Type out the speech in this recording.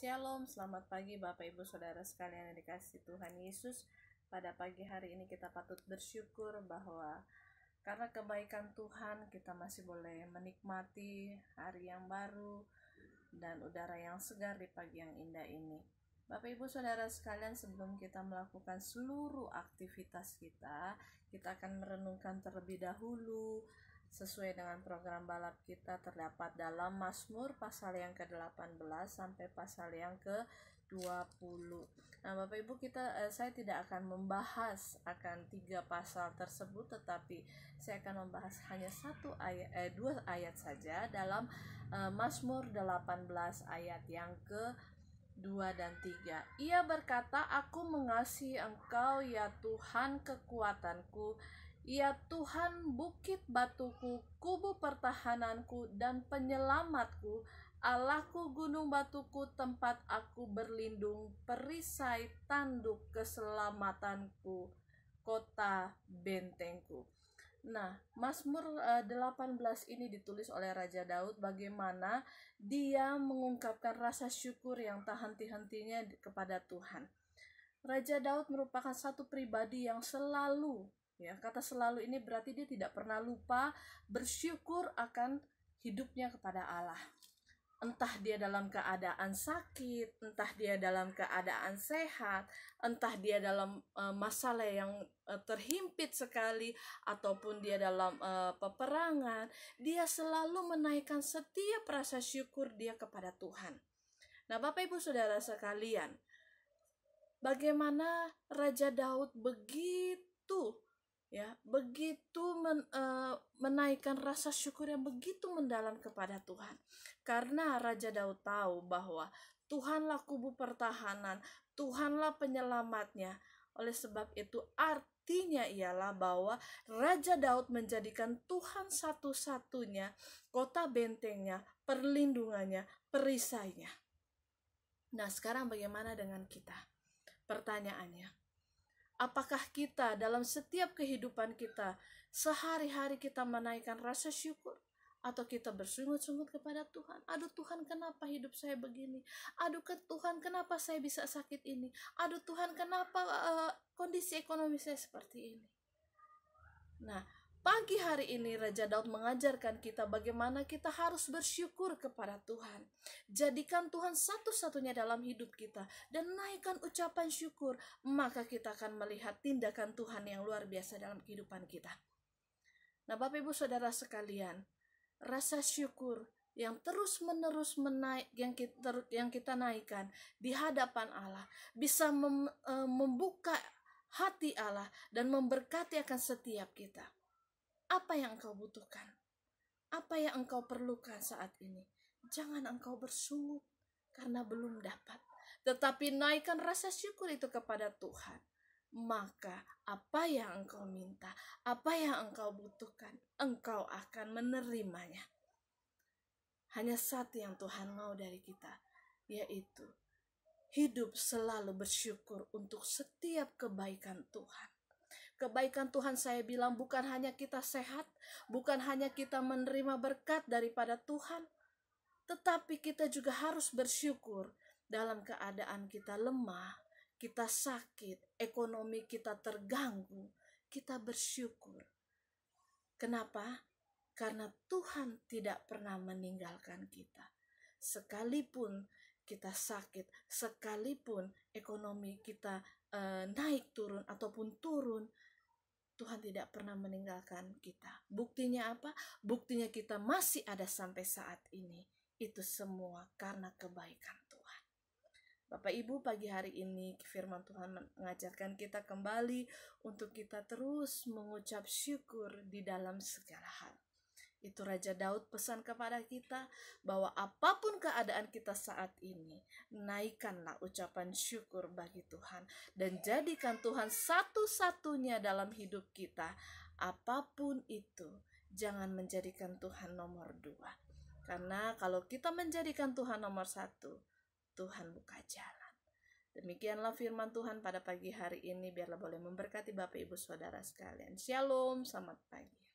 Shalom, selamat pagi Bapak Ibu Saudara sekalian yang dikasih Tuhan Yesus. Pada pagi hari ini kita patut bersyukur bahwa karena kebaikan Tuhan kita masih boleh menikmati hari yang baru dan udara yang segar di pagi yang indah ini. Bapak Ibu Saudara sekalian sebelum kita melakukan seluruh aktivitas kita, kita akan merenungkan terlebih dahulu Sesuai dengan program balap kita terdapat dalam Mazmur pasal yang ke-18 sampai pasal yang ke-20. Nah, Bapak Ibu kita eh, saya tidak akan membahas akan tiga pasal tersebut tetapi saya akan membahas hanya satu ayat eh, dua ayat saja dalam eh, Mazmur 18 ayat yang ke 2 dan 3 Ia berkata, Aku mengasihi engkau ya Tuhan kekuatanku Ya Tuhan bukit batuku, kubu pertahananku dan penyelamatku, Allahku gunung batuku tempat aku berlindung, perisai tanduk keselamatanku, kota bentengku. Nah, Mazmur 18 eh, ini ditulis oleh Raja Daud bagaimana dia mengungkapkan rasa syukur yang tak henti-hentinya kepada Tuhan. Raja Daud merupakan satu pribadi yang selalu Ya, kata selalu ini berarti dia tidak pernah lupa bersyukur akan hidupnya kepada Allah. Entah dia dalam keadaan sakit, entah dia dalam keadaan sehat, entah dia dalam uh, masalah yang uh, terhimpit sekali ataupun dia dalam uh, peperangan, dia selalu menaikkan setiap rasa syukur dia kepada Tuhan. Nah, Bapak Ibu Saudara sekalian, bagaimana Raja Daud begitu ya begitu men, e, menaikkan rasa syukur yang begitu mendalam kepada Tuhan karena Raja Daud tahu bahwa Tuhanlah kubu pertahanan Tuhanlah penyelamatnya oleh sebab itu artinya ialah bahwa Raja Daud menjadikan Tuhan satu-satunya kota bentengnya perlindungannya perisainya nah sekarang bagaimana dengan kita pertanyaannya Apakah kita dalam setiap kehidupan kita sehari-hari kita menaikkan rasa syukur atau kita bersungut-sungut kepada Tuhan. Aduh Tuhan kenapa hidup saya begini? Aduh ke Tuhan kenapa saya bisa sakit ini? Aduh Tuhan kenapa uh, kondisi ekonomi saya seperti ini? Nah, Pagi hari ini Raja Daud mengajarkan kita bagaimana kita harus bersyukur kepada Tuhan. Jadikan Tuhan satu-satunya dalam hidup kita dan naikkan ucapan syukur, maka kita akan melihat tindakan Tuhan yang luar biasa dalam kehidupan kita. Nah, Bapak Ibu Saudara sekalian, rasa syukur yang terus-menerus menaik yang kita yang kita naikkan di hadapan Allah bisa mem, e, membuka hati Allah dan memberkati akan setiap kita apa yang engkau butuhkan, apa yang engkau perlukan saat ini. Jangan engkau bersungut karena belum dapat, tetapi naikkan rasa syukur itu kepada Tuhan. Maka apa yang engkau minta, apa yang engkau butuhkan, engkau akan menerimanya. Hanya satu yang Tuhan mau dari kita, yaitu hidup selalu bersyukur untuk setiap kebaikan Tuhan. Kebaikan Tuhan saya bilang bukan hanya kita sehat, bukan hanya kita menerima berkat daripada Tuhan, tetapi kita juga harus bersyukur dalam keadaan kita lemah, kita sakit, ekonomi kita terganggu, kita bersyukur. Kenapa? Karena Tuhan tidak pernah meninggalkan kita. Sekalipun kita sakit, sekalipun ekonomi kita e, naik turun ataupun turun, Tuhan tidak pernah meninggalkan kita. Buktinya apa? Buktinya kita masih ada sampai saat ini. Itu semua karena kebaikan Tuhan. Bapak Ibu, pagi hari ini firman Tuhan mengajarkan kita kembali untuk kita terus mengucap syukur di dalam segala hal. Itu Raja Daud pesan kepada kita bahwa apapun keadaan kita saat ini, naikkanlah ucapan syukur bagi Tuhan dan jadikan Tuhan satu-satunya dalam hidup kita. Apapun itu, jangan menjadikan Tuhan nomor dua. Karena kalau kita menjadikan Tuhan nomor satu, Tuhan buka jalan. Demikianlah firman Tuhan pada pagi hari ini. Biarlah boleh memberkati Bapak Ibu Saudara sekalian. Shalom, selamat pagi.